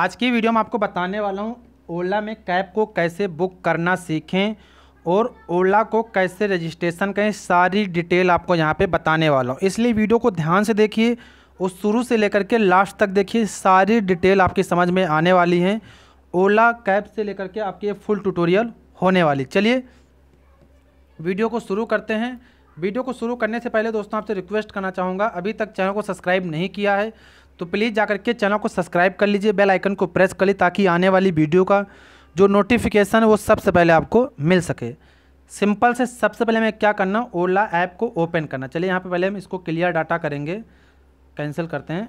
आज की वीडियो में आपको बताने वाला हूँ ओला में कैब को कैसे बुक करना सीखें और ओला को कैसे रजिस्ट्रेशन करें सारी डिटेल आपको यहाँ पे बताने वाला हूँ इसलिए वीडियो को ध्यान से देखिए और शुरू से लेकर के लास्ट तक देखिए सारी डिटेल आपकी समझ में आने वाली है ओला कैब से लेकर के आपकी ये फुल ट्यूटोरियल होने वाली चलिए वीडियो को शुरू करते हैं वीडियो को शुरू करने से पहले दोस्तों आपसे रिक्वेस्ट करना चाहूँगा अभी तक चैनल को सब्सक्राइब नहीं किया है तो प्लीज़ जाकर के चैनल को सब्सक्राइब कर लीजिए बेल आइकन को प्रेस कर लीजिए ताकि आने वाली वीडियो का जो नोटिफिकेशन है वो सबसे पहले आपको मिल सके सिंपल से सबसे पहले हमें क्या करना ओला ऐप को ओपन करना चलिए यहाँ पे पहले हम इसको क्लियर डाटा करेंगे कैंसिल करते हैं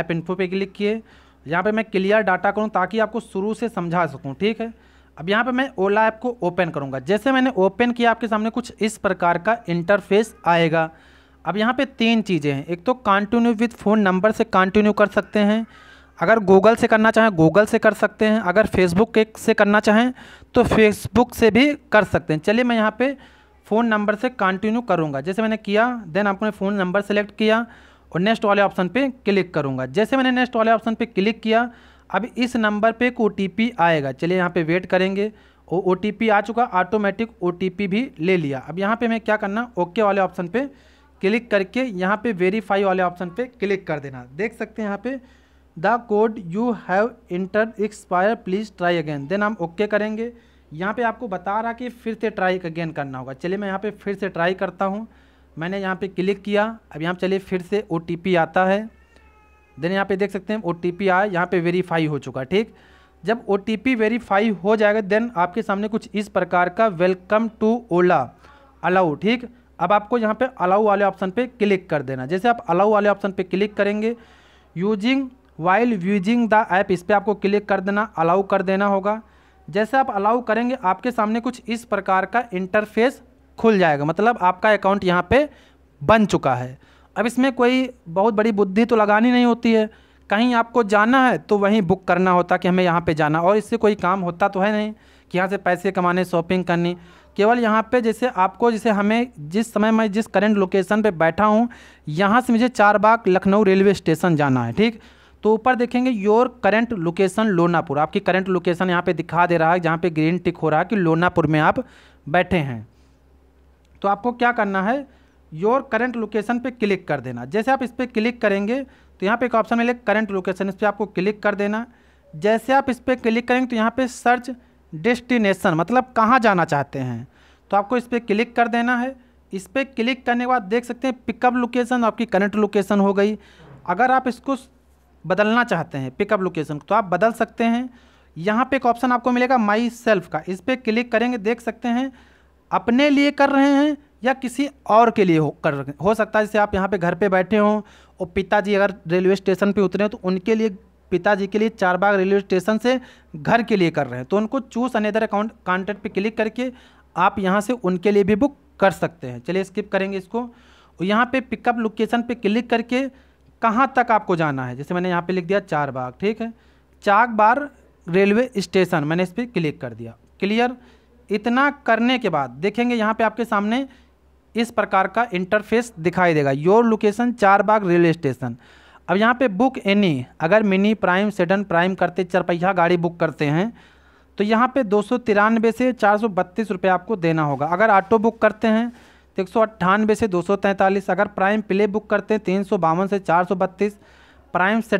ऐप इन्फो पे क्लिक किए यहाँ पे मैं क्लियर डाटा करूँ ताकि आपको शुरू से समझा सकूँ ठीक है अब यहाँ पे मैं ओला ऐप को ओपन करूँगा जैसे मैंने ओपन किया आपके सामने कुछ इस प्रकार का इंटरफेस आएगा अब यहाँ पे तीन चीज़ें हैं एक तो कंटिन्यू विथ फ़ोन नंबर से कंटिन्यू कर सकते हैं अगर गूगल से करना चाहें गूगल से कर सकते हैं अगर फेसबुक से करना चाहें तो फेसबुक से भी कर सकते हैं चलिए मैं यहाँ पे फ़ोन नंबर से कंटिन्यू करूँगा जैसे मैंने किया देन आपने फ़ोन नंबर सेलेक्ट किया और नेक्स्ट वाले ऑप्शन पर क्लिक करूँगा जैसे मैंने नेक्स्ट वाले ऑप्शन पर क्लिक किया अब इस नंबर पर एक ओ आएगा चलिए यहाँ पर वेट करेंगे ओ ओ आ चुका ऑटोमेटिक ओ भी ले लिया अब यहाँ पर मैं क्या करना ओके वाले ऑप्शन पर क्लिक करके यहाँ पे वेरीफाई वाले ऑप्शन पे क्लिक कर देना देख सकते हैं यहाँ पे the code you have enter expire please try again then हम ओके okay करेंगे यहाँ पे आपको बता रहा कि फिर से ट्राई अगेन करना होगा चलिए मैं यहाँ पे फिर से ट्राई करता हूँ मैंने यहाँ पे क्लिक किया अब यहाँ चलिए फिर से ओ आता है देन यहाँ पे देख सकते हैं ओ टी पी आए यहाँ वेरीफाई हो चुका ठीक जब ओ टी पी वेरीफाई हो जाएगा देन आपके सामने कुछ इस प्रकार का वेलकम टू ओला अलाउ ठीक अब आपको यहाँ पे अलाउ वाले ऑप्शन पे क्लिक कर देना जैसे आप अलाउ वाले ऑप्शन पे क्लिक करेंगे using while using the app इस पर आपको क्लिक कर देना अलाउ कर देना होगा जैसे आप अलाउ करेंगे आपके सामने कुछ इस प्रकार का इंटरफेस खुल जाएगा मतलब आपका अकाउंट यहाँ पर बन चुका है अब इसमें कोई बहुत बड़ी बुद्धि तो लगानी नहीं होती है कहीं आपको जाना है तो वहीं बुक करना होता कि हमें यहाँ पे जाना और इससे कोई काम होता तो है नहीं कि यहाँ से पैसे कमाने शॉपिंग करनी केवल यहाँ पे जैसे आपको जैसे हमें जिस समय मैं जिस करंट लोकेशन पे बैठा हूँ यहाँ से मुझे चार बाग लखनऊ रेलवे स्टेशन जाना है ठीक तो ऊपर देखेंगे योर करंट लोकेशन लोनापुर आपकी करंट लोकेशन यहाँ पे दिखा दे रहा है जहाँ पे ग्रीन टिक हो रहा है कि लोनापुर में आप बैठे हैं तो आपको क्या करना है योर करंट लोकेशन पर क्लिक कर देना जैसे आप इस पर क्लिक करेंगे तो यहाँ पर एक ऑप्शन मिले करंट लोकेशन इस पर आपको क्लिक कर देना जैसे आप इस पर क्लिक करेंगे तो यहाँ पर सर्च डेस्टिनेशन मतलब कहाँ जाना चाहते हैं तो आपको इस पर क्लिक कर देना है इस पर क्लिक करने के बाद देख सकते हैं पिकअप लोकेशन आपकी करंट लोकेशन हो गई अगर आप इसको बदलना चाहते हैं पिकअप लोकेशन तो आप बदल सकते हैं यहाँ पे एक ऑप्शन आपको मिलेगा माई सेल्फ का इस पर क्लिक करेंगे देख सकते हैं अपने लिए कर रहे हैं या किसी और के लिए हो कर हो सकता है जैसे आप यहाँ पे घर पे बैठे हों और पिताजी अगर रेलवे स्टेशन पे उतरे हैं तो उनके लिए पिताजी के लिए चारबाग रेलवे स्टेशन से घर के लिए कर रहे हैं तो उनको चूज अनदर अकाउंट कॉन्टेक्ट पे क्लिक करके आप यहाँ से उनके लिए भी बुक कर सकते हैं चलिए स्किप करेंगे इसको और यहाँ पे पिकअप लोकेशन पे क्लिक करके कहाँ तक आपको जाना है जैसे मैंने यहाँ पे लिख दिया चार बाग ठीक है चाक बार रेलवे स्टेशन मैंने इस पर क्लिक कर दिया क्लियर इतना करने के बाद देखेंगे यहाँ पे आपके सामने इस प्रकार का इंटरफेस दिखाई देगा योर लोकेशन चार बाग रेलवे स्टेशन अब यहाँ पे बुक एनी अगर मिनी प्राइम सेडन प्राइम करते चरपहिया गाड़ी बुक करते हैं तो यहाँ पे दो से चार सौ आपको देना होगा अगर ऑटो बुक करते हैं तो एक से दो अगर प्राइम प्ले बुक करते हैं तीन से चार प्राइम सेट